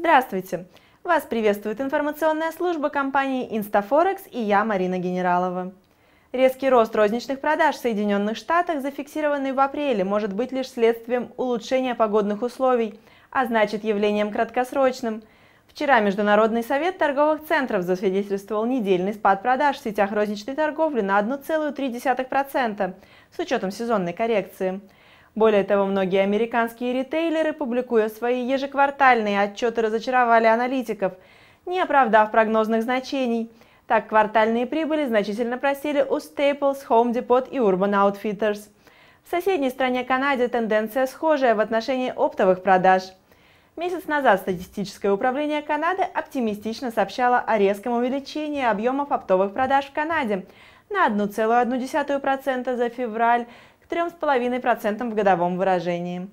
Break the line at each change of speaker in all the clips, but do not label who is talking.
Здравствуйте! Вас приветствует информационная служба компании «Инстафорекс» и я, Марина Генералова. Резкий рост розничных продаж в Соединенных Штатах, зафиксированный в апреле, может быть лишь следствием улучшения погодных условий, а значит явлением краткосрочным. Вчера Международный совет торговых центров засвидетельствовал недельный спад продаж в сетях розничной торговли на 1,3% с учетом сезонной коррекции – более того, многие американские ритейлеры, публикуя свои ежеквартальные отчеты, разочаровали аналитиков, не оправдав прогнозных значений. Так, квартальные прибыли значительно просили у Staples, Home Depot и Urban Outfitters. В соседней стране Канаде тенденция схожая в отношении оптовых продаж. Месяц назад статистическое управление Канады оптимистично сообщало о резком увеличении объемов оптовых продаж в Канаде на 1,1% за февраль к 3,5% в годовом выражении.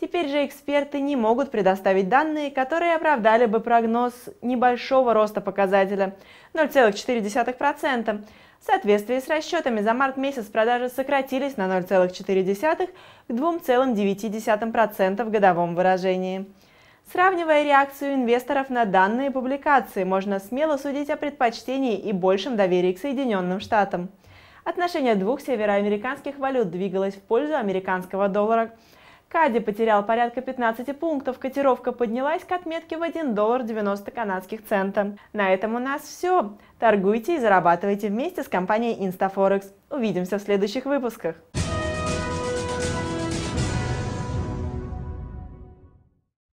Теперь же эксперты не могут предоставить данные, которые оправдали бы прогноз небольшого роста показателя 0,4%. В соответствии с расчетами за март месяц продажи сократились на 0,4 к 2,9% в годовом выражении. Сравнивая реакцию инвесторов на данные публикации, можно смело судить о предпочтении и большем доверии к Соединенным Штатам. Отношение двух североамериканских валют двигалось в пользу американского доллара. Кади потерял порядка 15 пунктов, котировка поднялась к отметке в 1 доллар 90 канадских центов. На этом у нас все. Торгуйте и зарабатывайте вместе с компанией InstaForex. Увидимся в следующих выпусках.